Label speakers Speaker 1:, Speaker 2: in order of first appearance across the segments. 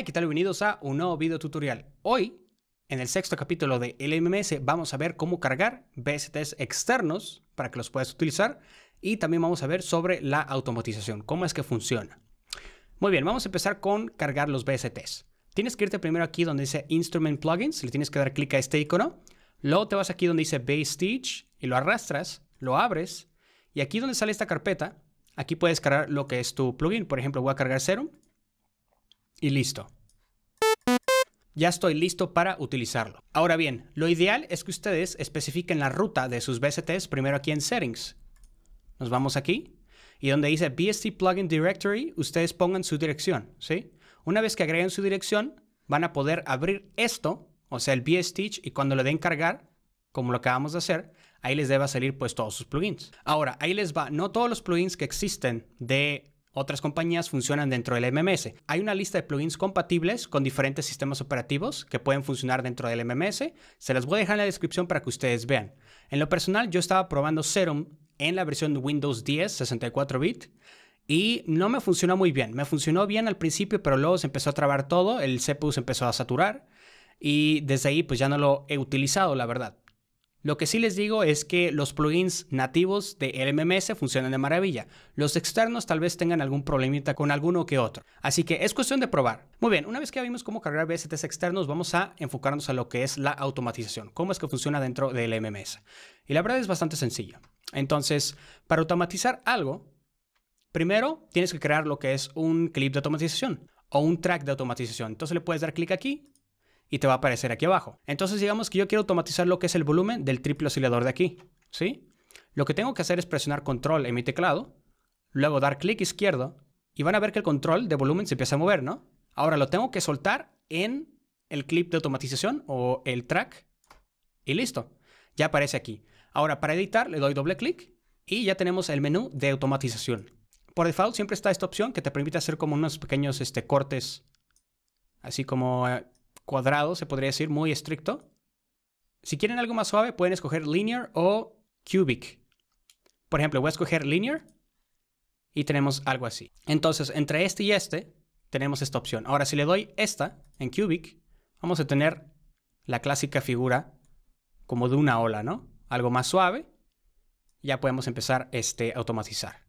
Speaker 1: y ¿qué tal? Bienvenidos a un nuevo video tutorial. Hoy, en el sexto capítulo de LMS, vamos a ver cómo cargar BSTs externos para que los puedas utilizar y también vamos a ver sobre la automatización, cómo es que funciona. Muy bien, vamos a empezar con cargar los BSTs. Tienes que irte primero aquí donde dice Instrument Plugins, le tienes que dar clic a este icono. Luego te vas aquí donde dice Base Stitch y lo arrastras, lo abres y aquí donde sale esta carpeta, aquí puedes cargar lo que es tu plugin. Por ejemplo, voy a cargar Serum y listo ya estoy listo para utilizarlo. Ahora bien, lo ideal es que ustedes especifiquen la ruta de sus BSTs primero aquí en Settings. Nos vamos aquí y donde dice BST Plugin Directory, ustedes pongan su dirección, ¿sí? Una vez que agreguen su dirección, van a poder abrir esto, o sea, el BST, y cuando le den cargar, como lo acabamos de hacer, ahí les debe salir pues todos sus plugins. Ahora, ahí les va, no todos los plugins que existen de otras compañías funcionan dentro del MMS. Hay una lista de plugins compatibles con diferentes sistemas operativos que pueden funcionar dentro del MMS. Se las voy a dejar en la descripción para que ustedes vean. En lo personal, yo estaba probando Serum en la versión Windows 10 64-bit y no me funcionó muy bien. Me funcionó bien al principio, pero luego se empezó a trabar todo, el CPU se empezó a saturar y desde ahí pues ya no lo he utilizado, la verdad. Lo que sí les digo es que los plugins nativos de lms funcionan de maravilla. Los externos tal vez tengan algún problemita con alguno que otro. Así que es cuestión de probar. Muy bien, una vez que vimos cómo cargar VSTs externos, vamos a enfocarnos a lo que es la automatización, cómo es que funciona dentro del LMS. Y la verdad es bastante sencilla. Entonces, para automatizar algo, primero tienes que crear lo que es un clip de automatización o un track de automatización. Entonces le puedes dar clic aquí y te va a aparecer aquí abajo. Entonces digamos que yo quiero automatizar lo que es el volumen del triple oscilador de aquí, ¿sí? Lo que tengo que hacer es presionar control en mi teclado, luego dar clic izquierdo y van a ver que el control de volumen se empieza a mover, ¿no? Ahora lo tengo que soltar en el clip de automatización o el track y listo, ya aparece aquí. Ahora para editar le doy doble clic y ya tenemos el menú de automatización. Por default siempre está esta opción que te permite hacer como unos pequeños este, cortes, así como eh, cuadrado, se podría decir, muy estricto. Si quieren algo más suave, pueden escoger linear o cubic. Por ejemplo, voy a escoger linear y tenemos algo así. Entonces, entre este y este, tenemos esta opción. Ahora, si le doy esta en cubic, vamos a tener la clásica figura como de una ola, ¿no? Algo más suave. Ya podemos empezar este, a automatizar.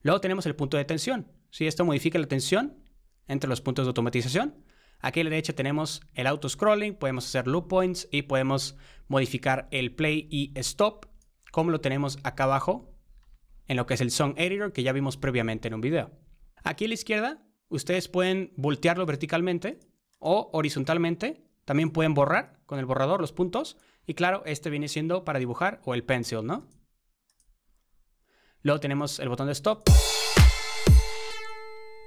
Speaker 1: Luego tenemos el punto de tensión. Si esto modifica la tensión entre los puntos de automatización, Aquí a la derecha tenemos el auto scrolling, podemos hacer loop points y podemos modificar el play y stop, como lo tenemos acá abajo en lo que es el song editor que ya vimos previamente en un video. Aquí a la izquierda ustedes pueden voltearlo verticalmente o horizontalmente. También pueden borrar con el borrador los puntos. Y claro, este viene siendo para dibujar o el pencil, ¿no? Luego tenemos el botón de stop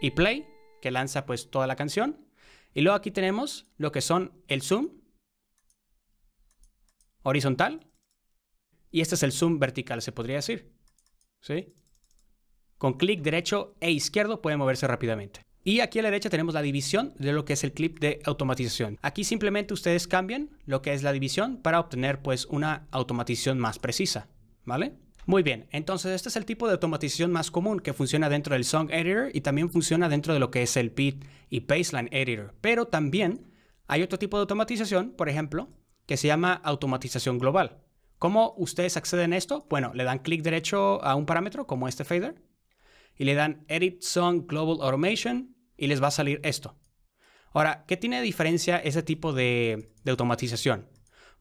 Speaker 1: y play, que lanza pues toda la canción. Y luego aquí tenemos lo que son el zoom horizontal y este es el zoom vertical, se podría decir. ¿Sí? Con clic derecho e izquierdo puede moverse rápidamente. Y aquí a la derecha tenemos la división de lo que es el clip de automatización. Aquí simplemente ustedes cambian lo que es la división para obtener pues una automatización más precisa, ¿vale? Muy bien, entonces este es el tipo de automatización más común que funciona dentro del Song Editor y también funciona dentro de lo que es el Beat y Baseline Editor. Pero también hay otro tipo de automatización, por ejemplo, que se llama automatización global. ¿Cómo ustedes acceden a esto? Bueno, le dan clic derecho a un parámetro como este fader y le dan Edit Song Global Automation y les va a salir esto. Ahora, ¿qué tiene de diferencia ese tipo de automatización?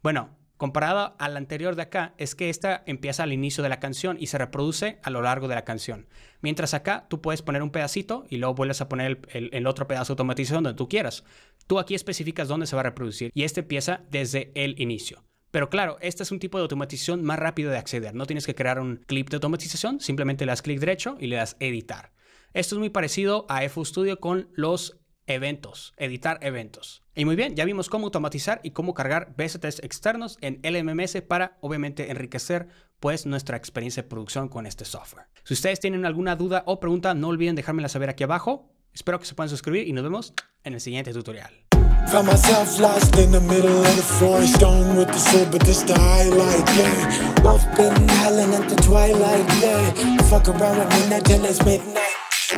Speaker 1: Bueno, comparada a la anterior de acá, es que esta empieza al inicio de la canción y se reproduce a lo largo de la canción. Mientras acá tú puedes poner un pedacito y luego vuelves a poner el, otro pedazo automatizado donde tú quieras. Tú aquí especificas dónde se va a reproducir y este empieza desde el inicio. Pero claro, este es un tipo de automatización más rápido de acceder. No tienes que crear un clip de automatización, simplemente le das clic derecho y le das editar. Esto es muy parecido a FU Studio con los eventos, editar eventos. Y muy bien, ya vimos cómo automatizar y cómo cargar BSTs externos en LMMS para obviamente enriquecer pues nuestra experiencia de producción con este software. Si ustedes tienen alguna duda o pregunta, no olviden dejármela saber aquí abajo. Espero que se puedan suscribir y nos vemos en el siguiente tutorial.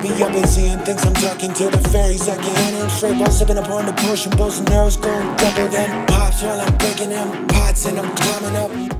Speaker 1: Me up and seeing things I'm talking to the fairies I can handle Straight while sipping up on the potion Bows and arrows going double Then pops while I'm breaking them Pots and I'm climbing up